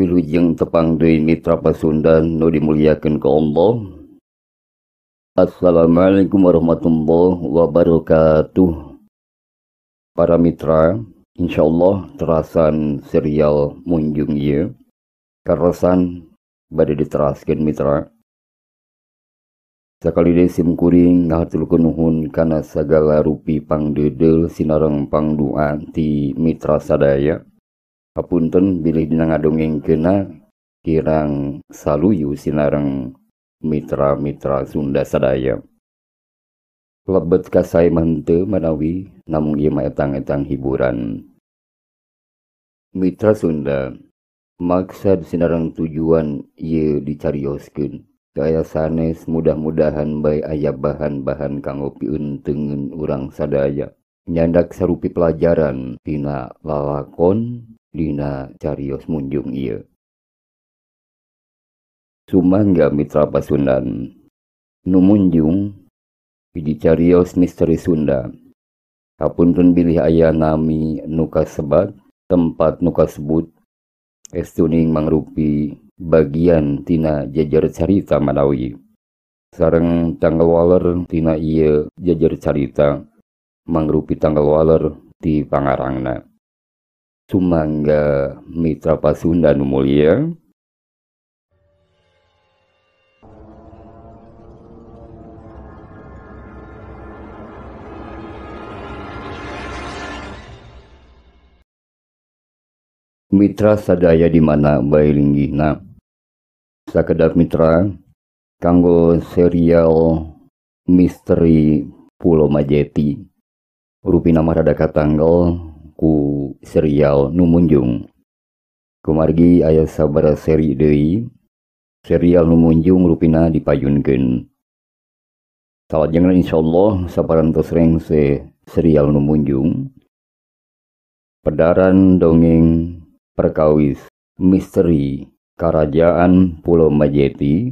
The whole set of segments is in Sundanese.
wilujeng tepang Dwi Mitra Pasundan Nudi dimuliakan ke Allah Assalamualaikum warahmatullahi wabarakatuh Para mitra insyaallah terasan serial Munjung Ye Karasan badai diteraskan mitra Sakali desim kuring ngahatul kenuhun karena segala rupi pangdedel sinarang pangduan ti mitra sadaya apunten bilih dina ngaadogeng kena kirang saluyu siarrang mitra mitra sunda sadaya plebet kasaimentete menawi namung y mayang-ang hiburan Mitra Sunda maksad sirang tujuan y dicaiyoken kayasanes mudah-mudahan baik ayaah bahan bahan kango piun tengen urang sadaya nyandak serupi pelajaran pin lalakon na Cariyo Mujung ia Sumangga Mitra Pasundan Numunjungji Cariyo misteri Sunda Hapunpun pilih ayah nami nuka sebat tempat nuka sebut es tuning menrupi bagian tina jajar carita Mawi sareng tanggawaller tina iye jajar carita mangrui tanggawaller di pangararangna Sumangga Mitra Pasundan Mulia Mitra sadaya di mana bailinggihna sakedap mitra kanggo serial misteri Pulau Majeti rupi nama rada katanggal ku serial numunjung kemargi ayah sabar seri Dei serial numunjung rupina dipayunkan salahjeng Insya Allah sabaran tersereng se serial numunjung pedaran dongeng perkawis misteri kerajaan Pulau Majeti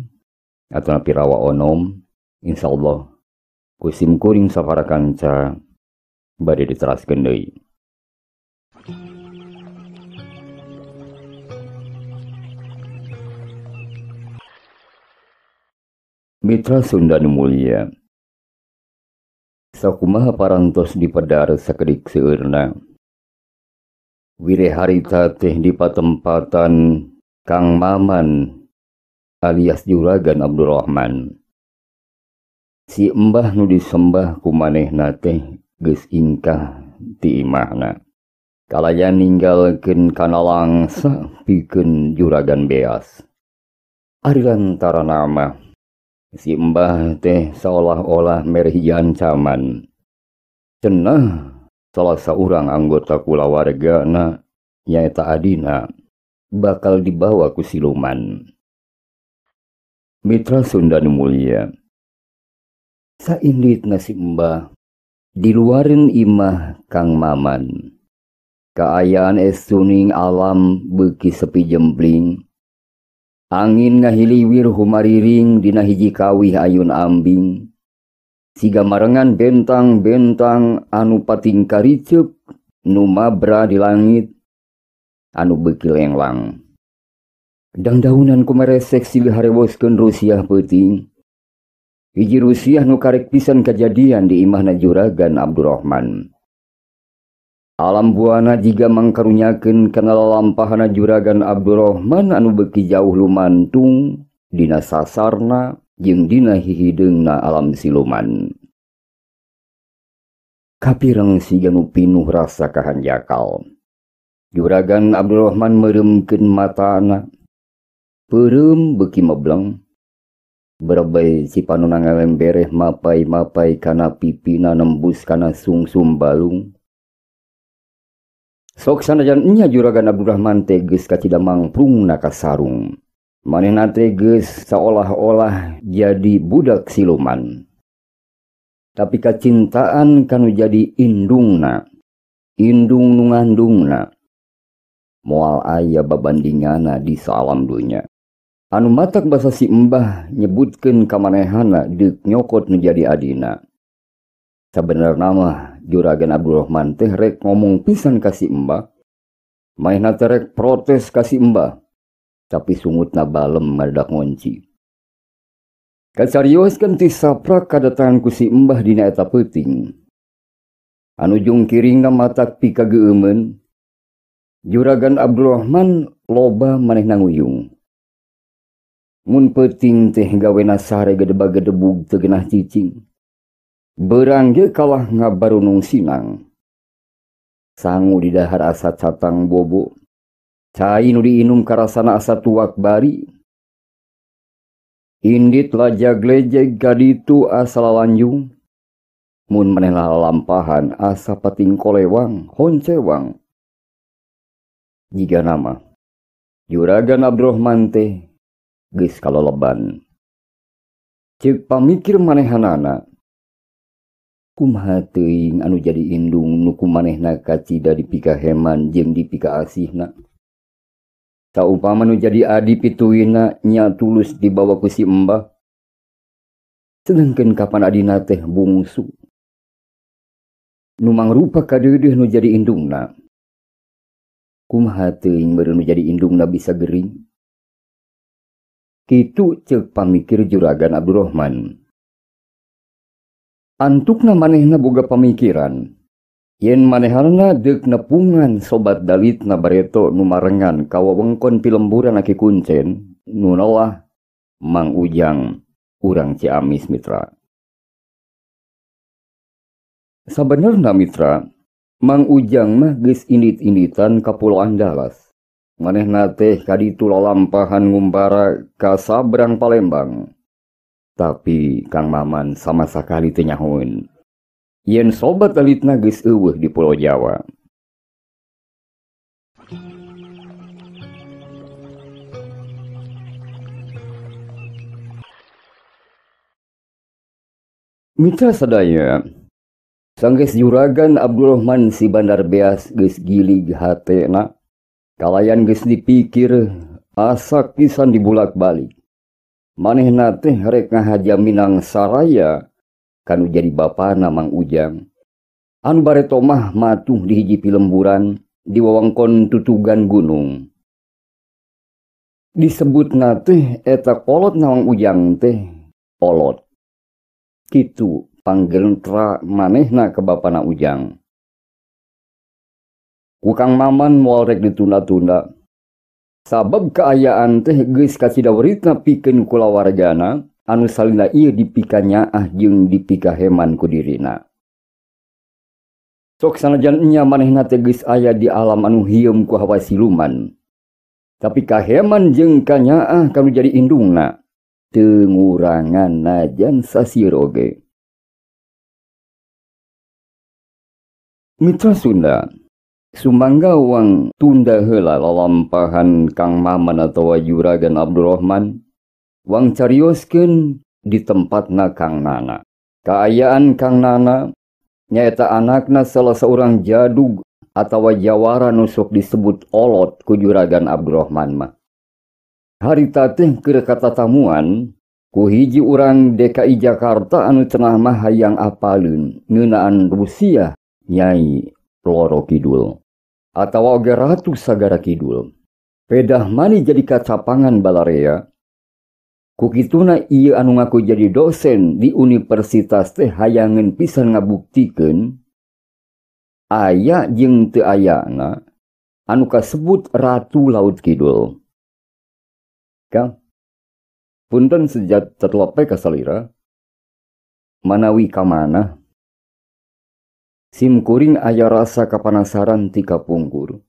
atau Napirawa Onom Insya Allah kusim kuring safarakan ca bade diteraskan deui Mitra Sundan Muliamaha paras di pada sakdik seurna Wirih harita teh di patempatan kang Maman alias juraga Abdulrahman Si emmbah nu disembah ku maneh na teh gesingkah di makna kalaya meninggal genkanalangsa piken juragan beas Aritara nama si mbah teh seolah-olah merhian zaman cenah salah seorang anggota kula warga na nyaita adina bakal dibawa ku siluman mitra sunda mulia saindit nasi mbah diluarin imah kang maman keayaan es suning alam beki sepi jembling. Anin ngahiliwirhumariring dinahiji kawi aun ambing, Sigamarengan bentang bentang anu pating karick Numabra di langit, anu bekil leglang. Gdangdauan kumer seksi lihaboskeun Rusiaah peti, Hiji Rusiaah nukarik pisan kajadian di Imah Najoragan Abdurrahman. Alam buana jika mangkarunyaken kenal lampahana juraga Abdulrahman anu beki jauh lumantung dina sasarna jeung dinahihide nga alam siluman. Kapi reng si ganu pinuh rasa kahan jakal Juraga Abdulrahhman meremke mataana perem beki mebleng berba si panun ngmbeeh mapaymapa kana pipina nembus kana sungssum balung. sok sanajannya juraga nadurrahman teges kadam mang pru na kas sarung manenena teges seolah-olah jadi budak siloman tapi ka cintaan kanu jadi inung na inndungunganung na mual aya babaingnyana disaamm dunya anu matak basa si Embah nyebutken kamanehana di nyokot menjadi adina sebenarnya nama Jugan Abrahman teh rek ngomong pisan kasi bak main naek proteskasi mbah tapi sungut na balem mardak ngonci Ka yos ganti saprak kadatangan kusi mbah dinaeta puting Anu jung ki nga matak pika geen Juragan Abdulrahman loba maneh naguyung Mu peting teh ga we na sare gadebadebug tegenah ccing Berang ge kalah ngabarunung sinang sanggu di dahaar asa catang bobo cahe nu diinm ka rasa asa tuak bari hinndi lajagleje gaitu asa lawanjung Mu menela lampahan asa pating ko lewang ho cewang nama yraga nabroh mante ges kalau leban pamikir manehan anak kumhating anu jadi indung nak kaci kacida pika heman jeung dipika asihna saupama nu jadi adi pituina nya tulus dibawa ku si embah sedengkeun kapan adi teh bungsu nu mangrupa kadeudeuh nu jadi indungna kumaha teuing baru nu jadi indungna bisa gering kitu ceuk pamikir juragan Abdurrahman antukna na boga pamikiran yen maneharna dek nepungan sobat dalit na bareto numarengan kawawengkon pilemburan aki kuncen nunoah mang ujang urang ciamis mitra sabenerna mitra mang ujang mah geus indit-inditan ka Puloan Dallas manehna teh kaditu lalampahan ngumbara ka Sabrang Palembang tapi Kang Maman sama sekali tenyahun. Yen sobat alit nagis eueuh di Pulau Jawa. Mitra sadaya, sanggeus juragan Abdurrahman si Bandar Beas gis gilig hatena, kalayan gis dipikir asak pisan dibulak-balik maneh nate rek ngahaja Minang Saraya kanu jadi bapak namang Ujang anu tomah matuh di hiji pilemburan di wewengkon tutugan gunung disebut nate eta kolot namang Ujang teh kolot kitu panggentra manehna ke bapana Ujang Kukang Maman mual rek ditunda-tunda sabab keayaan tehgekasi dawur na pi ke nukula warjana anu salinda iyo dipikanya ah jeung dippi ka heman ku dina soksanajan nya maneh na teges aya di alam anu hium ku hawasi luman tapikah heman jeng kanya ah kamu jadi inndunga tenurangan najan sasi roge Mitra Sunda Sumanggawang tunda hela lolompahan kang Maman atau wa juragan Abdurrahman, Wang cariyoken di tempat na kang nana Kaayaan kang nana nyaeta anak na salah seorang jadhu atau wa Jawara nusok disebut olot ku juragan Abrohmanman. Hartateih kekata tamuan kuhiji urang DKI Jakarta anu Ten maang apalun nunaan Rusianyayi. loro kidul. Atau oge ratu sagara kidul. Pedah mani jadi kacapangan balarea. Kukituna iya anu ngaku jadi dosen di universitas teh hayangan pisan ngabuktikan. Aya jeng te ayana anu kasebut ratu laut kidul. Kang, punten sejat terlopai kasalira, manawi kamana Skuring aya rasa kapanasaran ti punggur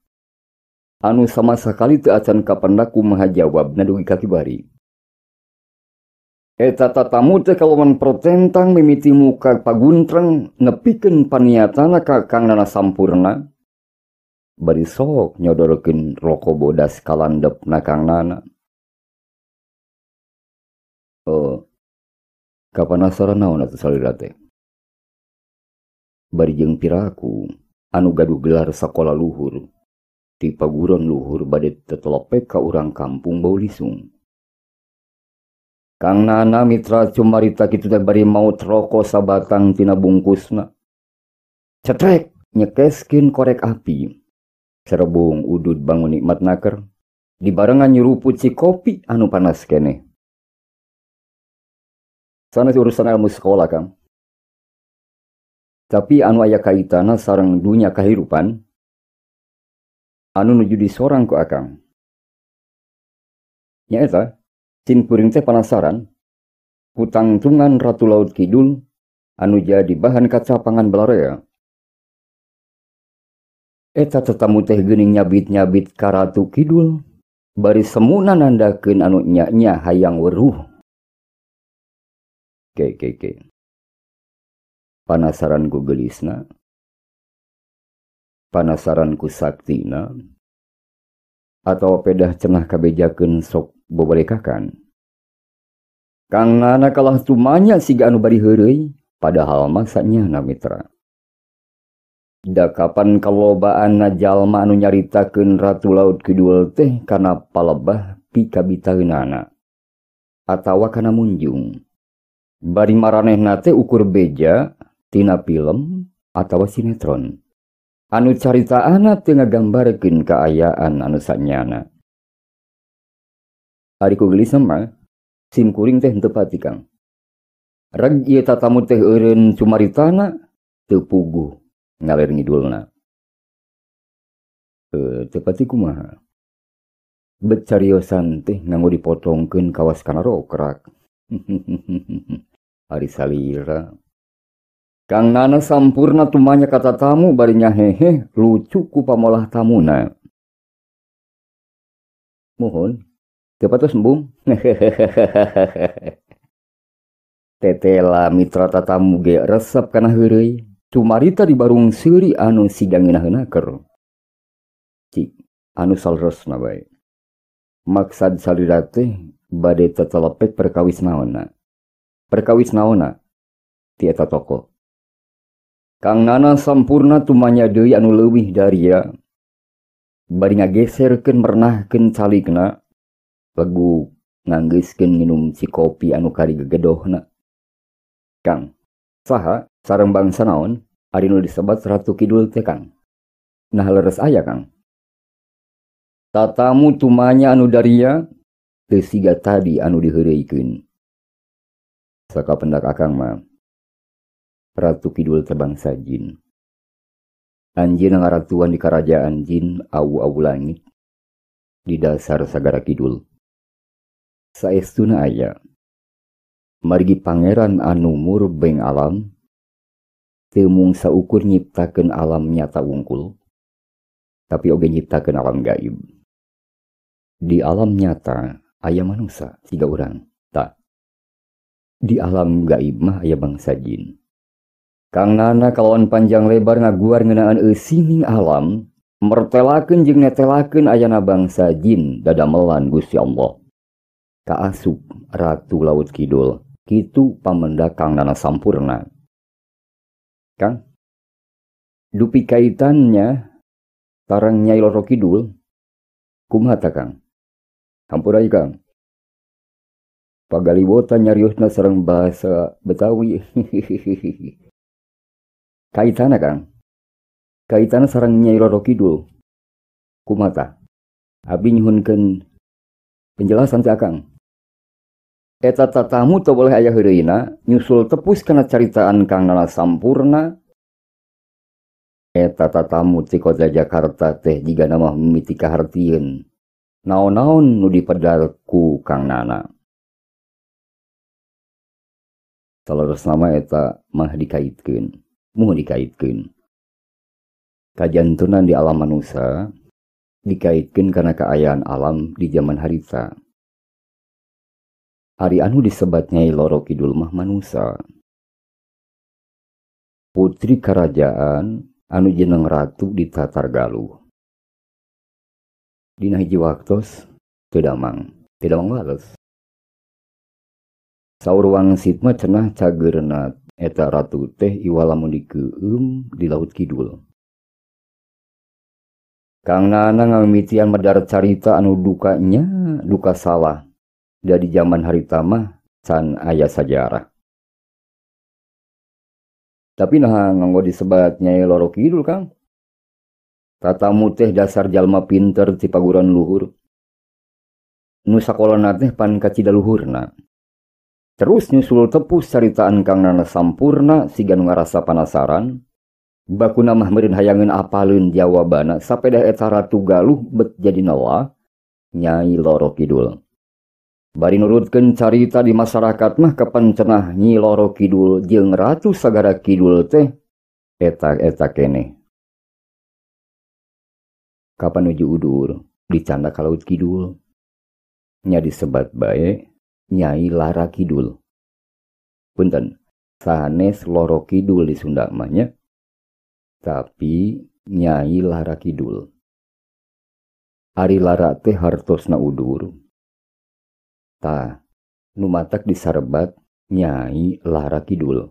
anu samasa sekali itu acan kapanku maha jawab na dui kati baritatate kalproang mimiti muka paguntreng ngepiken paniadtana kakang nana sampurna bari sok nyodorekinrokko bodas ka landepp naang nana eh, kapanasaran naun na barijeng piraku anu gaduh gelar sekolah luhur tipe gurun luhur badet tetelopek ka orang kampung bau lisung Kang Nana mitra cumarita kita teh bari mau rokok sabatang tina bungkusna. Cetrek nyekeskin korek api. Cerebung udut bangun nikmat naker. Dibarengan nyuruput si kopi anu panas kene. Sana si urusan ilmu sekolah, Kang. Tapi anu ayah kaitana sarang dunia kehidupan, anu nuju di sorang ku akang. Nyaeta, sin puring teh penasaran, tungan Ratu Laut Kidul, anu jadi bahan kaca pangan belarea. Eta tetamu teh gening nyabit-nyabit karatu kidul, Kidul, bari semuna nandakeun anu nyaknya nyak hayang weruh. Oke, okay, oke, okay, oke. Okay. panasaranku gelis na panasaranku saktina atau pedah cegah kabejaken sok bobberekkan Ka ngana kalahtumanya siu bari he padahal masnya na mitranda kapan kalau baan najal ma anu nyaritaken ratu lautkeddul teh kana paah pikabita nana atautawa kana munjung bari mareh nate ukur beja, tinana pilem atawa sinetron anu carita anak te ngaken keayaan anusnyana hariku giis semah sim kuriing teh tepati kang ra tatamu teh en cumari tanah tepuuhh ngawernyidulna tepati ku maha bet cariyosan teh nanggu dipotongken kawas kanarokrak harisalira Kang Nana sampurna tumanya kata tamu barinya hehe lucu ku pamolah na. Mohon, siapa tuh sembung? Tetela mitra tatamu ge resep kana heureuy. Cumarita di barung seuri anu keur. Ci, anu salresna bae. Maksad salira teh bade tetelepek perkawis naona. Perkawis naona tieta toko. Ka ngana sammpuna tumanya doy anu lebih daria Ba nga geserken mernaken calig na tegu nangisken ngm si kopi anu kariga gedoh na saha sarembang sanaon ad nu disebat satutu kidul teang na lere aya katataamu tumanya anu dariatesiga tadi anu dihidaykin mas ka penkakang ma. Ratu Kidul tebangsa Jin Anj nga rat Tuhan di kerajaan Jin auwu-au langit di dasar sagara Kidul sayaestuna aya margi Pangeran anuur Beng alam tim musa ukur nyiptaken alam nyata wungkul tapi ogogen nyiptaken alam gaib di alam nyata aya manungsa tiga orang tak di alam gaimah aya bangsa Jin Kang Nana kalauan panjang lebar ngaguar ngenaan esining alam, mertelaken jeung netelaken ayana bangsa jin dadamelan Gusti Allah. Asuk Ratu Laut Kidul, kitu pamenda Kang Nana Sampurna. Kang, dupi kaitannya tarang Nyai Loro Kidul, kumaha Kang? aja Kang. Pagaliwota nyariusna sareng bahasa Betawi. Kaitana kang. Kaitana sarang Nyai Roro Kidul. Kumata. Abi nyuhunkeun penjelasan ti Akang. Eta tatamu teu boleh aya heureuyna nyusul tepus kena caritaan Kang Nala Sampurna. Eta tatamu ti kota Jakarta teh jiga nama mimiti kahartieun. Naon-naon nudi pedalku Kang Nana. Salah nama eta mah dikaitkan. dikaitkan kajian tunan di alam Mansa dikaitkan karena keayaan alam di zaman harita Arianu disebatnyai loro kidul Mahmansa Putri kerajaan anu jeneng ratu di Tatar Galuh Diji waktu kedamang tidakes sauur ruang Sime cenah cagertu eta ratu teh iwalamun dikeum di laut kidul kang nana ngamitian medar carita anu dukanya duka salah dari zaman hari mah san aya sajarah tapi nah nganggo disebatnya loro kidul kang tatamu teh dasar jalma pinter ti paguran luhur nusa kolona teh pan kacida luhurna Terus nyusul tepus caritaan Kang Nana Sampurna si nu ngarasa penasaran. Bakuna mah meureun hayangeun apalin jawabana sampai dah etara tugaluh bet jadi nela Nyai Loro Kidul. Bari nurutkan carita di masyarakat mah kepencenah Nyi Loro Kidul jeng Ratu Sagara Kidul teh eta-eta kene. Kapan uji udur, dicanda kalau kidul. nyadi sebat baik, Nyai Lara Kidul. Punten, sanes loro kidul di Sunda manya, tapi Nyai Lara Kidul. Ari Lara teh hartosna udur. Ta, numatak disarbat Nyai Lara Kidul.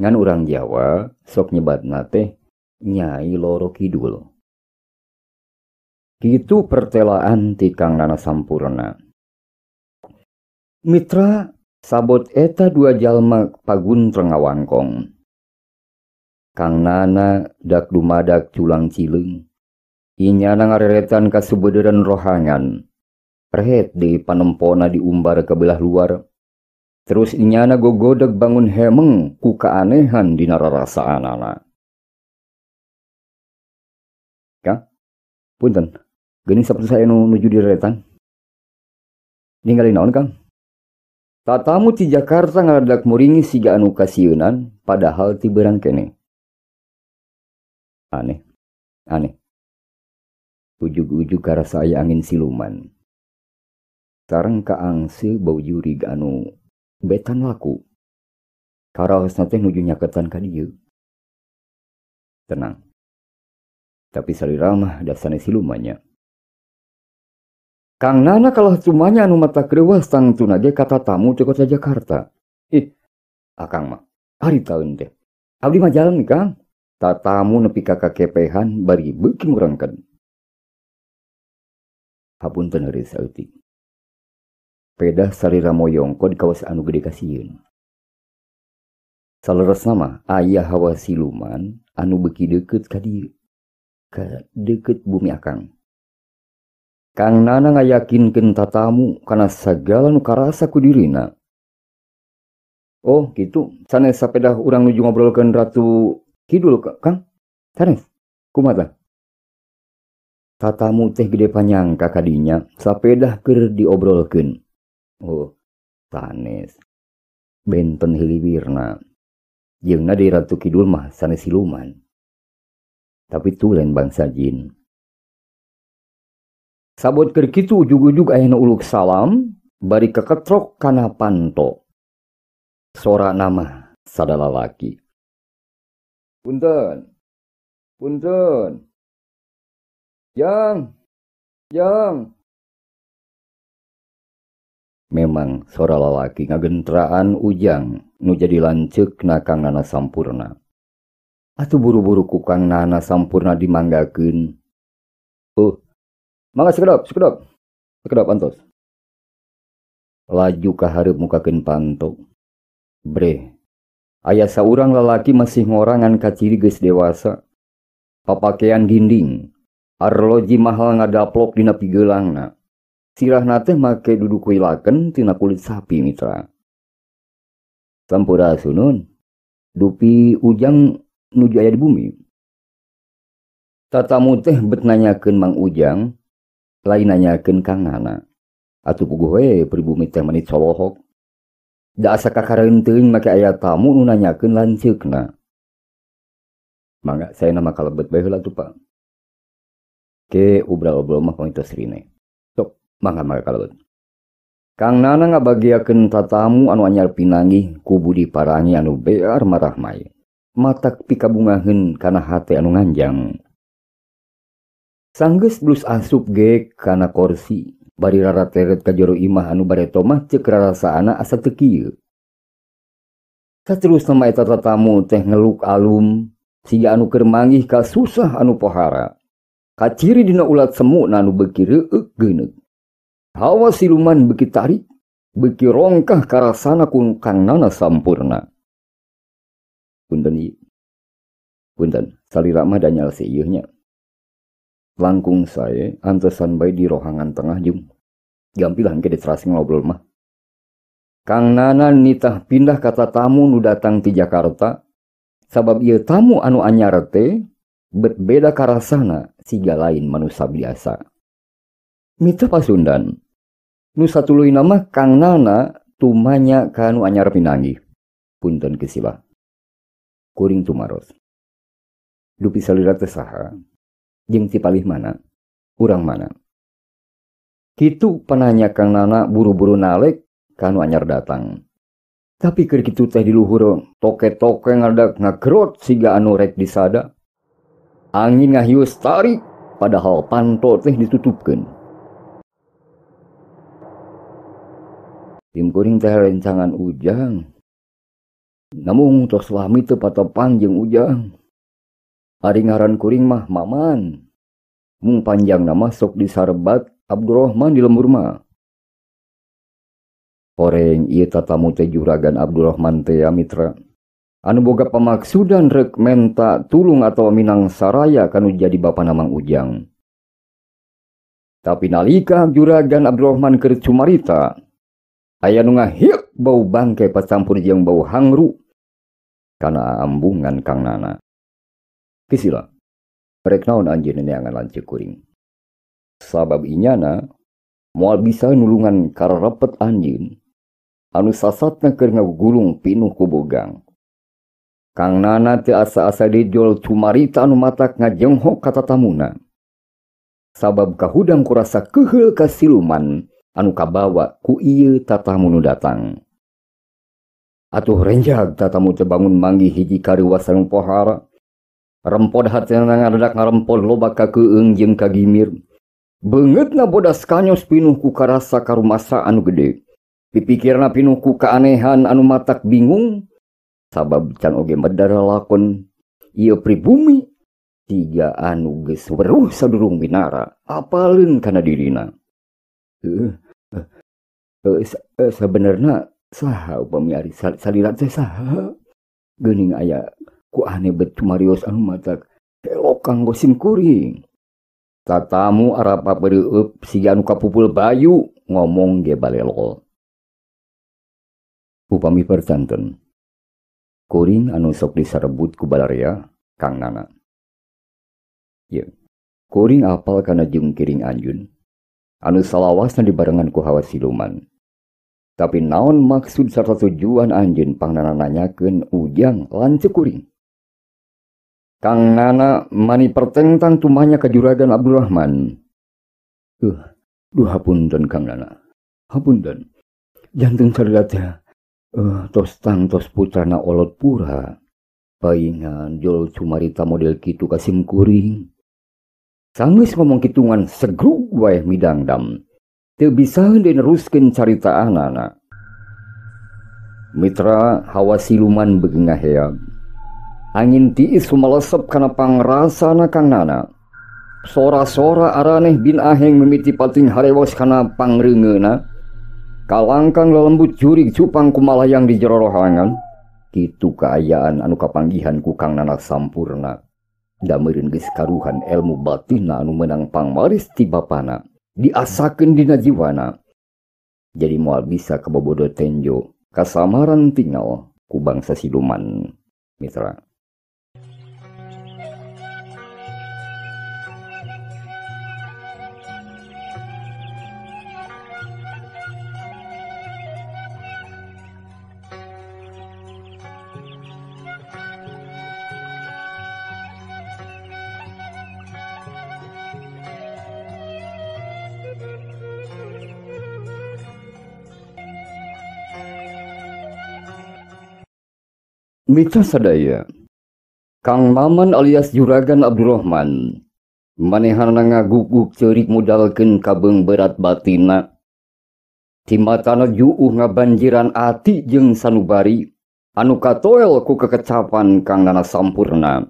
Ngan orang Jawa sok nyebat nate Nyai Loro Kidul. Gitu pertelaan tikang Nana Sampurna. Mitra sabot eta dua jalma pagun terengawangkong. Kang Nana dak dumadak culang cileng. Inya Inyana ngareretan kasubederan rohangan. Rehet di panempona diumbar ke belah luar. Terus inyana gogodek bangun hemeng ku keanehan di nararasa anana. Kang, punten, gini seperti saya nuju retan. Ninggalin naon kang? Tatamu di Jakarta ngaladak muringi siga anu kasiunan, padahal tiberang kene. Aneh, aneh. Ujug-ujug karasa aya angin siluman. Sareng kaangse bau juri anu betan laku. Karaosna teh nuju nyaketan ka dieu. Tenang. Tapi salira mah dasane silumannya. Kang Nana kalah semuanya anu mata krewa sang tunaja kata tamu di kota Jakarta. Ih, akang ah, mah, hari tahun deh. Abdi mah jalan nih kang. Tak tamu nepi kakak kepehan bari beki murangkan. Hapun hari sautik. Pedah salira moyongko di kawas anu gede kasihin. Saleres nama ayah hawa siluman anu beki deket kadi ke deket bumi akang. Kang Nana ngayakinkan tatamu karena segala nu karasa ku dirina. Oh gitu, sana sepeda orang nuju ngobrolkan Ratu Kidul, Kang. Tanes, kumata. Tatamu teh gede panjang kakadinya, sepeda ker diobrolkan. Oh, sanes. Benten hiliwirna. Jengna di Ratu Kidul mah sanes siluman. Tapi tulen bangsa jin. Sabot kerkitu itu ujug-ujug ayana uluk salam, bari keketrok kana panto. Sora nama sadala laki. Punten. Punten. Yang. Yang. Memang sora lalaki ngagentraan ujang nu jadi lancek na kang nana sampurna. Atu buru-buru kukang kang nana sampurna dimanggakeun. Oh, maka sekedap seked sekedap pantos lajukahharep mukaken pantuk Bre aya sah lelaki masih ngonganka ciri geis dewasa papakeean giding ararloji mahal ngadaplokdina napi gelangna sirah nate make duduku laken tina kulit sapi mitrasura sunun dupi ujang nujaya di bumi Tamutih be nanyaken mang ujang La nanyaken ka ngana atup guhoy pribu mitay manit cowohhok ja sa ka karteunmak aya tamu unanyaken lan si na say na maka lebet bay pa ke uralongmahine sok mang mar kang nana nga bagken tatamu an wanyar pinangih kubudiparai anu bear marrahmay matak pikabbungahen kana hati anu ngajang. Sangges blus asup ge kana korsi bari rara teret ka jero imah anu bareto mah cek rarasaana asa teu kieu. Saterusna mah eta tatamu teh ngeluk alum siga anu keur manggih ka susah anu pohara. Kaciri dina ulat semu nanu anu beuki reueuk geuneuk. Hawa siluman beuki tarik, beuki rongkah karasana kun kangnana sampurna. Punten ieu. Punten, salira mah danyal seieuhnya langkung saya antesan bayi di rohangan tengah jum gampilan ke diterasi ngobrol mah Kang Nana nitah pindah kata tamu nu datang di Jakarta sabab ia tamu anu anyar teh berbeda karasana siga lain manusia biasa Mita Pasundan nu satuluy nama Kang Nana tumanya kanu anyar pinangi punten kesila kuring tumaros dupi salirate saha jeng tipalih mana urang mana Kitu penanya Kang Nana buru-buru nalek kanu anyar datang. Tapi keur kitu teh di luhur toke-toke ngadak ngakrot siga anu rek disada. Angin ngahius tarik padahal panto teh ditutupkan. Tim kuring teh rencangan Ujang. Namun tos suami teu patopan jeung Ujang. Ari ngaran kuring mah Maman. Mung panjang nama sok sarbat Abdurrahman di lembur mah. Oreng ieu iya tatamu teh juragan Abdurrahman teh ya, mitra. Anu boga pamaksudan rek menta tulung atau Minang Saraya kanu jadi bapa namang Ujang. Tapi nalika juragan Abdurrahman keur cumarita, aya nu bau bangke pasampun jeung bau hangru kana ambungan Kang Nana. bisila per naon anj neangan lance kuring sabab inyana mual bisa nulungan karo repet anjing anu sasatnya ke gulung pinuh kubogang Ka nana tiasa-asa dijol cumariita anu mata nga jenghok katauna sababkah hudang kurasa kehel kasluman anukabawa ku tata mu datang atuh rejak tatamu terbangun mangi hijji karwaung pohara rempo hat nga redak nga rempo loba ka keeg jeg kagimir bangett na bodas kanyos pinuh ku karasa karumasa anu gede pipikir na pinuku kaanehan anu matak bingung sabab can oge bedda lakon iyo pribumi tiga anu geus weruh sadurung binara a apaun kana didina he seben eh, na saha pemiari sa salt sesa ha gening aya ku aneh betu Marius anu matak kang gosim kuring tatamu arapa periup si anu kapupul bayu ngomong ge balelo upami percanten kuring anu sok diserebut ku balaria kang nana ya kuring apal kana jungkiring kiring anjun anu salawasna dibarengan ku hawa siluman tapi naon maksud serta tujuan anjin pangnana nanyakeun ujang lan kuring. Kang Nana mani pertentang tumahnya ke juragan Abdurrahman. Duh, duh dan Kang Nana. dan. Jantung cerdatnya. Uh, eh, tos tang tos putrana olot pura. Paingan jol cumarita model kitu kasim kuring. Sangis ngomong kitungan segruk wayah midang dam. Teu bisa cerita carita anana. Ah, Mitra hawa siluman begengah heag angin tiis sumalesep karena na kang nana sora-sora araneh bin aheng memiti pating harewas karena pangringena. kalangkang lelembut jurig cupang kumalah yang dijerorohangan kitu keayaan anu kapanggihan ku kang nana sampurna damerin geus karuhan ilmu batinna anu menang pangmaris ti bapana diasakeun dina jiwana jadi moal bisa kebobodo tenjo kasamaran tinggal ku bangsa siluman mitra adaa Ka Maman alias juraga Abdurrahman manehan na nga guguk cerik mudken kabeg berat batina tiana juuh nga banjiran ati jeung sanubari anu katoel ku kekecapan kang ngana sammpuna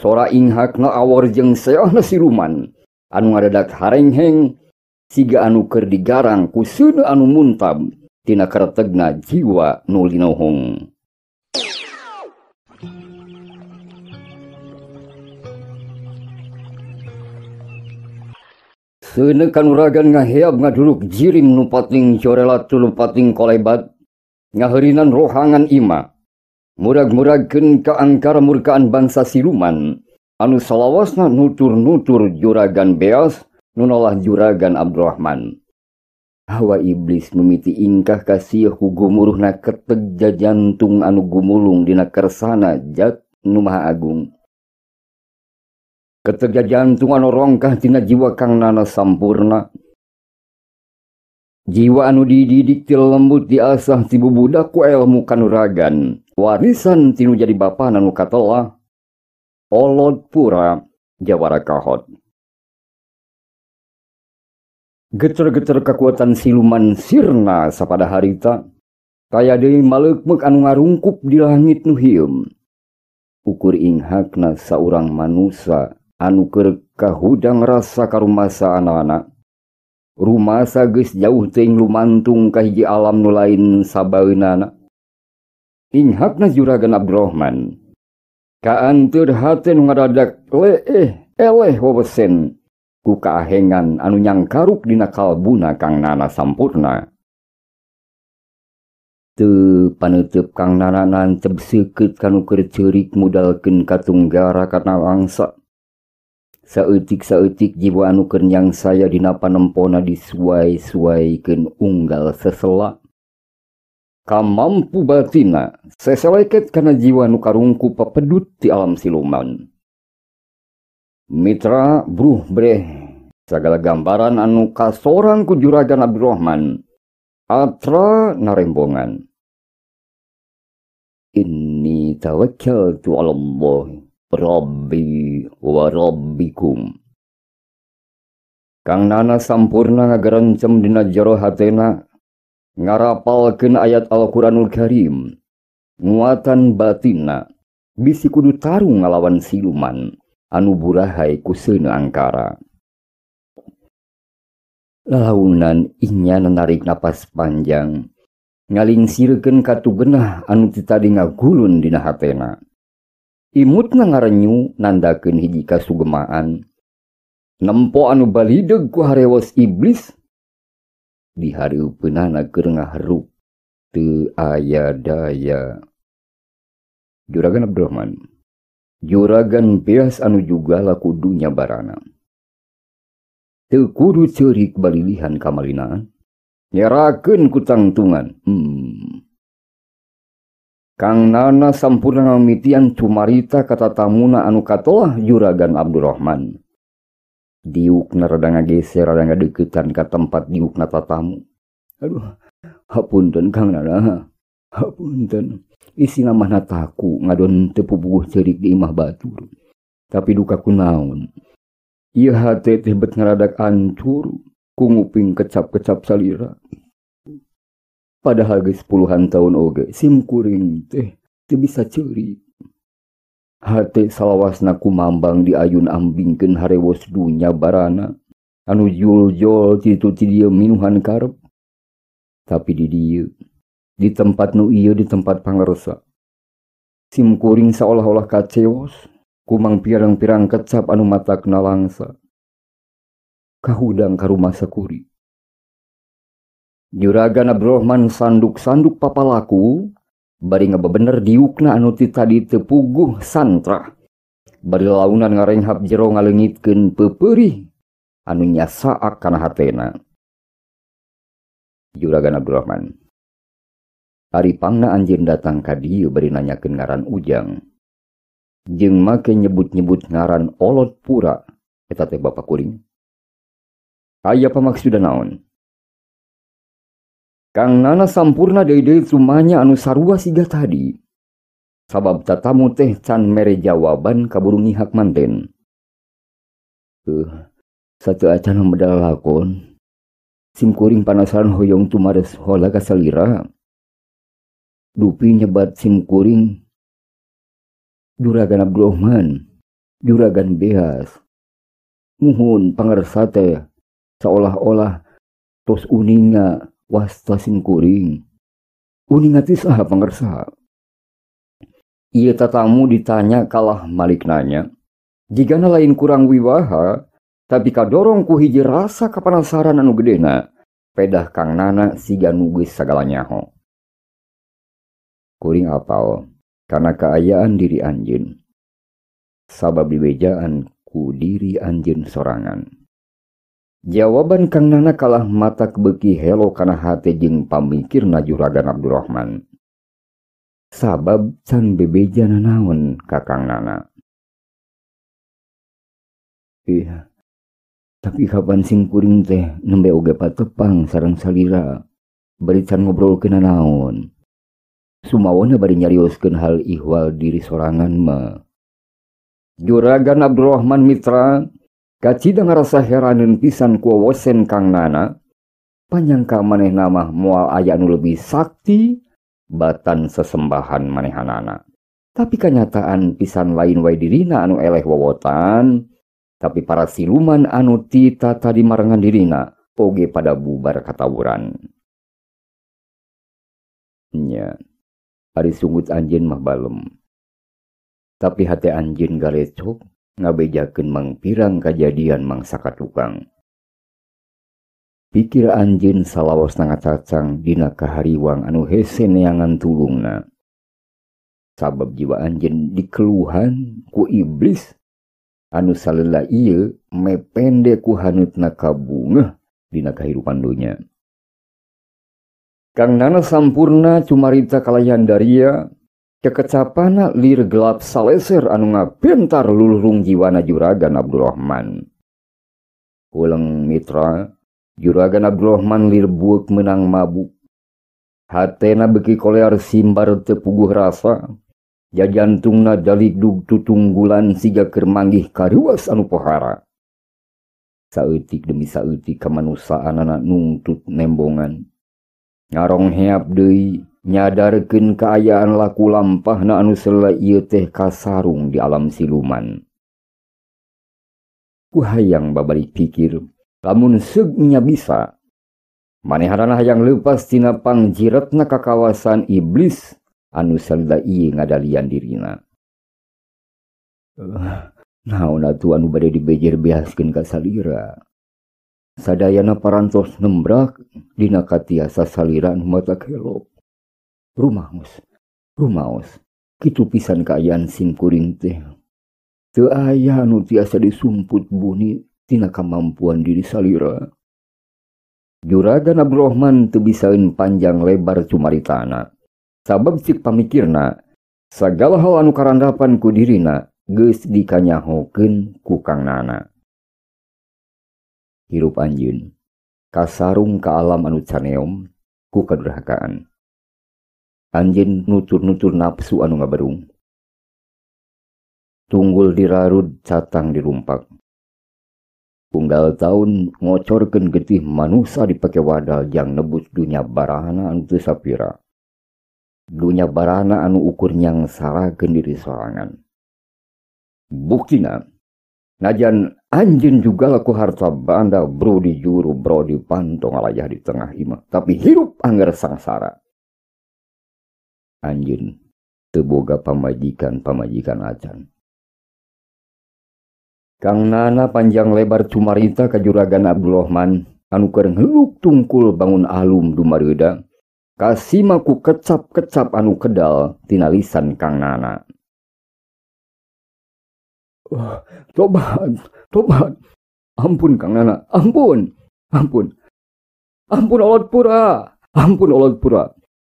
sora inghak na awar jeung seo na siruman anu ngaradadak harengheng siga anu ker diga garrang ku sun anu muntab tinker tegna jiwa nulinohong henkan nurgan ngahiab nga duruk jiring nupating choreelatul nupating kolebat ngaherinan rohangan ima, muag-muraken kaangkara murkaan bangsasi Ruman, anu selawas na nutur-nutur jugan beos nunolah jugan Abrahman Hawa iblis memiti inkah ka hugu muruh na kerteja jantung anu gumulung dina kersana jat Numa Agung. Ketika jantungan orangkah tina jiwa kang nana sampurna. Jiwa anu dididik ti lembut diasah ti bubudak ku ilmu kanuragan. Warisan tinu jadi bapa nanu katelah Olod pura Jawara Kahot. Geter-geter kekuatan siluman sirna sapada harita. Kaya deui malekmek anu ngarungkup di langit nu hieum. Ukur inghakna saurang manusia Anuker kahudang rasa ka sa anak-anak Ru sa ges jauh te lumantung kaji alam nu lain sababa nana hin hak na jura na broman kaantudhati ngarada le eleh howesen ku kahegan anu nyang karuk dina kalbuna kang nana samurna panutup kang nanaan cebseket kanuker cerik mudken katunggara ka na wangsa. sautik-sautik jiwa anu kenyang saya dinapanempona disuai-suaiken unggal sesela kam mampu batina seseleket karena jiwa anu karungku papedut di alam siluman Mitra bruh breh segala gambaran anu kasoran ku juragan Abdurrahman atra narembongan ini tawakkal tu Allah Robbikum Ka nana sampurna ngagara cem dina jero hatna ngarapalken ayat Alquranul Karimnguatan batina bisi kudu tarung ngalawan siluman anu burahai kusen angkara launan inya narik nafas panjang ngalinsken katu benah anu tidi ngagulundina hatena dimut na ngareu nandaken hijji ka sugemaan napo anu balideg kuharewas iblis di hariu pena na ke ngaruk te ayadaya juraga narahman juraga pes anu jugalah kudunya barana tekudu cerik balilihan kamal nyaraken kuangtungan hmm. Ka nana sampun na nga mitian cumarita kata tam na anu katolah jugan abdurrahman diuk na rada nga geser rada nga deketan ka tempatninguk na tatau aduh hapunten kang nana ha hapunten isi namah nataku ngadon tepu buh jerik di imah batur tapi duka ku naon ia hat tebet ngaradak ancur kunguing kecap kecap salira harga sepuluhan tahun oge oh simkuring teh bisacurihati salahwa naku mambang diun ambingken hariwas dunya barana anu yull tiitu tiuhan karep tapi did di tempat nu iyo di tempat pansa simkuring seolah-olah kaceos kumang pirang- pirang ketscap anu mata na langsa kauhudang kar rumahkur Juragana Brahmman sanduk-sanduk papa laku bare nga bebener diukna anuti tadi tepuguhstra ber laan ngarenghap jero ngalengitkenun peperih anunya saak kana hatena Juragana Brahmman hari panda anjing datang ka di beri nanya ke ngaran ujang jeng make nyebut-nyebut ngaran olot pura peeta ba kuriing ayaah pemak sudah naon Kang Nana sampurna dari dari rumahnya anu sarua siga tadi. Sabab tatamu teh can mere jawaban kaburungi hak manten. Uh, satu acan medal lakon. Simkuring panasaran hoyong tumares hola kasalira. Dupi nyebat simkuring Juragan Abdulrahman. Juragan Behas. Muhun pangersate seolah-olah tos uninga wastasin kuring. Uningati saha pangersa. Ia tatamu ditanya kalah Malik nanya. Jika lain kurang wiwaha, tapi kadorong ku hiji rasa kapanasaran anu gedena, pedah kang nana siga nugis segalanya ho. Kuring apal, karena keayaan diri anjin. Sabab dibejaan ku diri anjin sorangan. Jawaaban kang nana kalah matak beki hello kana hate j pamikir na jularaga nabrohman sabab san bebe ja na naon kakang nana sa pihaban sing kuriing teh nembe uga patepang sarang salira beri can ngobrol ke na naon summaawa nabar nyariuske hal ihwal diri soangan me juraga nabrohman mitra. Kacita nga rasa heran dan pisan kuwosen kang nana panjangka maneh na mual aya anu lebih sakkti batan sesembahan manehan nana tapi kanyataan pisan lain wai dina anu elleh wewotan tapi para si luman anu tita tadi marngan dirina poge pada bubara katawuran sungut anj mahbam tapi hati anjing galethho ngabejaken mang pirang kejadian mangsaka tukang pikira anj salahos na nga kacang dina kahariwang anu hese neangan tulung na sabab jiwa anj di keluhan ku iblis anu salinlah me pendeku hanit na kabungdina kahi pannya kang nana sammpuna cuma risakalahan daria kecapanalirir gelap saleser anu nga pentar lulrung jiwana juraga naglohman wale mitra juraga naglohmanlir buk menang mabuk hat na beki kolear simbar tepuguh rasa ja jan tung na dali dugtu tunggulan sigakermangih kars anu pohara sauetik demi sauti kemanusaaan anak nuntut nembongan ngarong heap dei. Nyaadaken kaayaan laku lampah na anusella iyo teh kaarrung di alam silumanku hayang babalik pikir lamun segnya bisa manehhanahang lepas tina pangjirat na kakawasan iblis anuseldaii ngadalian dirina eh, na na tu anu bade di beijir behaskenun ka salira sadaya na parantos nembrak dina ka tiasa salirran mata kelo. Ru Ruos Kitu pisan kaan singkurin teh te ayaah nuiasa disumput bunyitina kemampuan di salura jurada Abbrohman tubiainin panjang lebar cumari tanah sabab cid pamikirna sagala hal anuka dapan ku dirina ges dikanyahoken kuka nana Hirup anjin Kaarrung kelama nucaneom ku kederakaan anjin nutur-nutur nafsu anu ngaberung. Tunggul dirarud catang dirumpak. Unggal tahun ngocorkan getih manusia dipakai wadal yang nebus dunia barahana anu sapira. Dunia barahana anu ukur yang saragen diri sorangan. Buktina, najan anjin juga laku harta banda bro di juru bro di pantong alayah di tengah imah. Tapi hirup anggar sangsara anjin teboga pamajikan-pamajikan acan. Kang Nana panjang lebar cumarita ke juragan Abdurrahman, anu kereng ngeluk tungkul bangun alum kasih kasimaku kecap-kecap anu kedal tina lisan Kang Nana. Oh, tobat, tobat, ampun Kang Nana, ampun, ampun, ampun Allah pura, ampun Allah pura,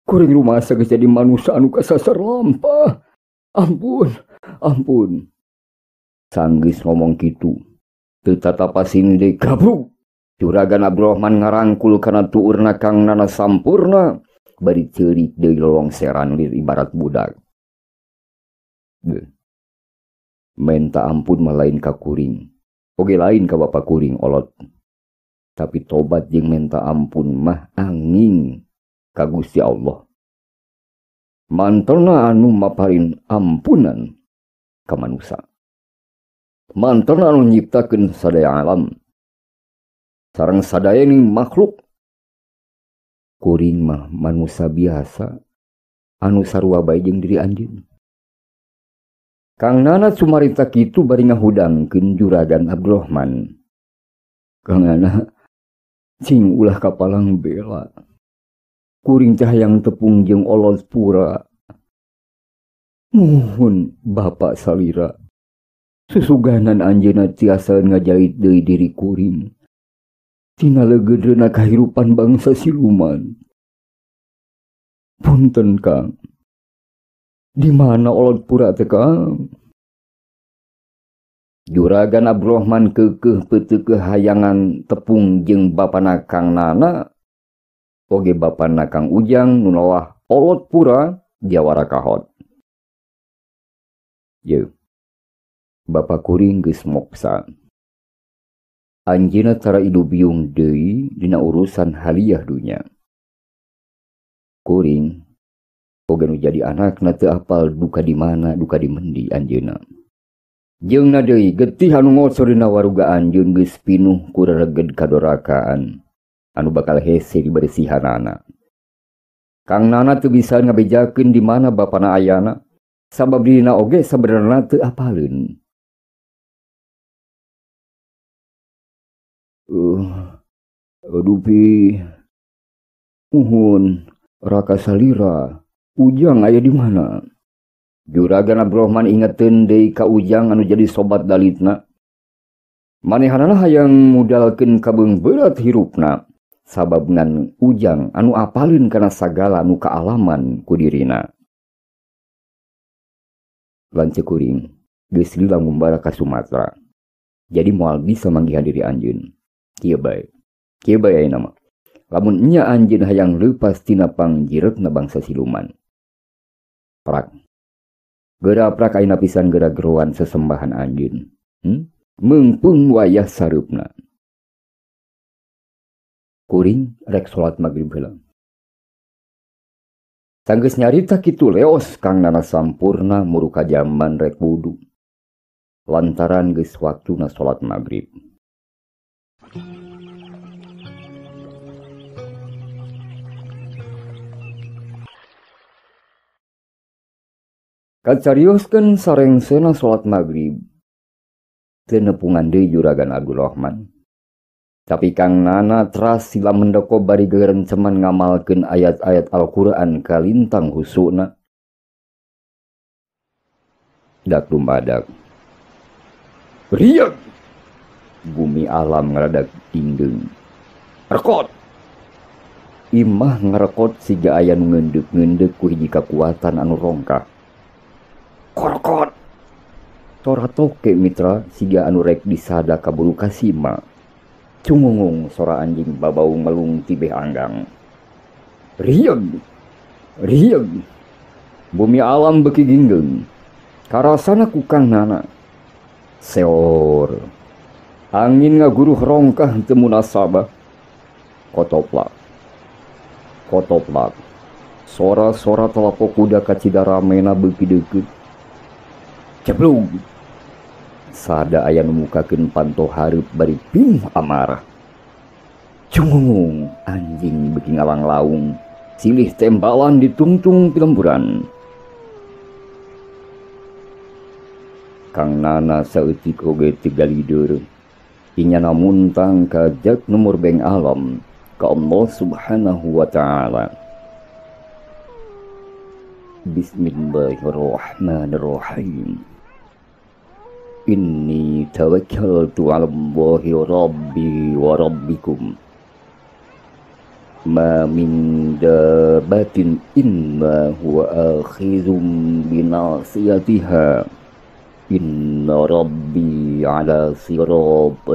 kuring sakit jadi mansa anu kas saasa lompa ampun ampun sanggis ngomong kitu tetata pasindek kabu curaraga nabrohman ngarangkulkana tuna kang nana sampurna bari ceri di golong seran li barat budak menta ampun melain kakuring oge lain ka ba kuriing olot tapi tobat jing menta ampun mah aning Gusti Allah manton anu mafarin ampunan kemansa man nyipta yang alam seorangrang sadaya ini makhluk koringmah mansa biasa anu sarwab diri anjing Ka nana cumari tak itu baringa hudangken jua dan Abrahmanlah kapallang belaan chaang tepung jeung olon pura Muhun ba Salira Suuganan anjena siasa ngajahit dari diri kuring Singed kairpan bangsa siluman Punten di mana olot pura teka Juragan Abrohman ke kepehaangan tepung jeung ba naang nana? koge ba naang ujang nunloah olot pura jawa kaho ba kuriing ge moa anjnatara idu biung dewi dina urusan haliya dunyaing koge nu jadi anak na aal duka dimana duka di medi anna jeng nay gettihan sodina warugaan ju ge pinuh kura reged kadorakaan bakal hese dibersihanana kang nana tuh bisa ngape jakin di mana ba na ayana sababdina na oge saber na te apaunhun uh, rakaalira ujang aya di mana juraga nabrohman ingatende ka uj ngau jadi sobat dalit na manehhanlahang mudahken kaungg berat hirup na Sababngan ujang anu apalin kana sagala mukaalaman ku dina Lancekuring geislang mubara ka sumatra jadi maal bisa menggiha diri anjun bai bay lamunnya anjin hayang lupas tinapang jirat na bangsasi luman geraprakka napisan gera-geruan sesembahan anjun hmm? mempung wayah sarupna. kuring rek salat magrib heula Sanggeus nyarita kitu leos Kang Nana Sampurna muruka jaman rek wudu. Lantaran geus waktuna salat magrib. Kacarioskeun sareng sena sholat maghrib. Tenepungan di juragan Abdul Rahman. tapi kang nana tras sila mendeko bari gen ceman ngamalken ayat-ayat Alquran kaintang hu Gumi alamrada Imahot siga ayat gend ngku kekuatan anu rongka Mitra siga anu rek disada kabul Kama Cungungung sora anjing babau melung tibeh anggang. Riag, riag, bumi alam beki ginggeng, karasana kukang nana. Seor, angin ngaguruh rongkah temu nasabah. Kotoplak, kotoplak, sora-sora telapok kuda kacidaramena beki deket. Ceplung, sada aya mukakin pantoharib bari ping amarah cungung anjing bikin ngalang laung silih tembalan ditungtung pilemburan Kang Nana sautik oge tiga lidur inyana muntang ka jak nomor beng alam ka Allah subhanahu wa ta'ala Bismillahirrahmanirrahim إني توكلت على الله ربي وربكم ما من دابة إلا هو آخذ بناصيتها إن ربي على صراط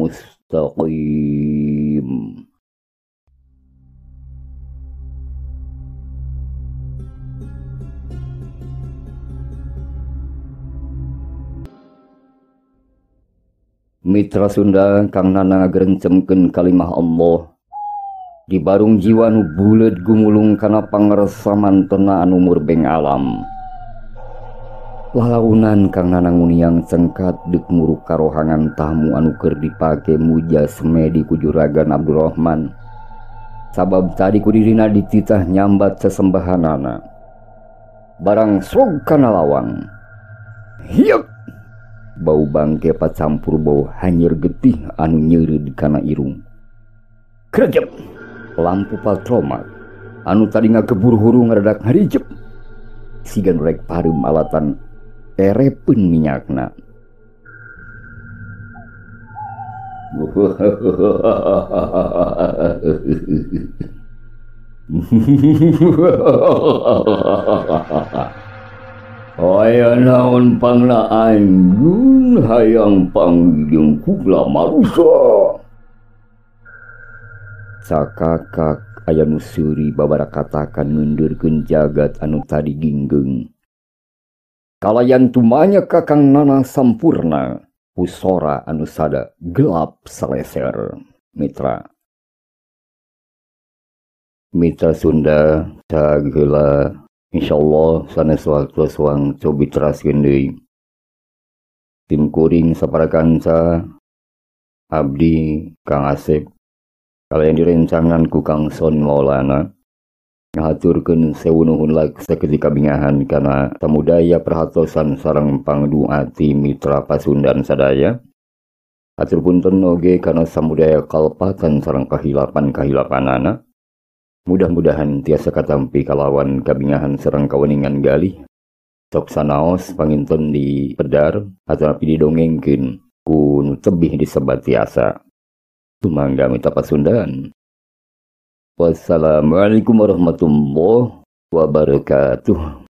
مستقيم Mitra Sunda Ka Nana grencemken kalimah Allah dibarung jiwa nu bullet gumulung karena pangressaman tenan umur beng alamlah launan Kaang yang cengkat degmuruh karoohangan tamu anuker dipakai mujasmedi kujurraga Nadurrahman sabab tadi kudirna di Citah nyambat sesembahan nana barang sokan lawan hiukku bau bang kepat campur bau hanr getih anu nyeri dikana irung kerja lampu patromat anu tadia keburhurungak sirek parung malatan pun minyakna hahaha A naun panglaangung hayang pangggi jeung kubla marso cakakak aya nuyuri ba katakan ngundur geun jagat anu tadi ginggeng kalayan tumanya kakang nana sampurna usora anusada gelap seleser mitra Mitra Sunda tagla Insya Allah saneswang tim koring sapara kanca Abdi kang asep kalian yang direncangan ku kangson ngoana ngahacurken sewunun lasa ke kaingahan kana tamua perhasan sarangpangduati mitra pasundaan sadaya hacurpun tenoge kana samudaya kalpatan sarang kahhililapan kahilapan anak Mudah-mudahan tiasa katampi kalawan kabingahan serang kaweningan galih. Sok sanaos panginton di pedar atau api didongengkin ku tebih di sebat tiasa. Tumangga minta pasundan. Wassalamualaikum warahmatullahi wabarakatuh.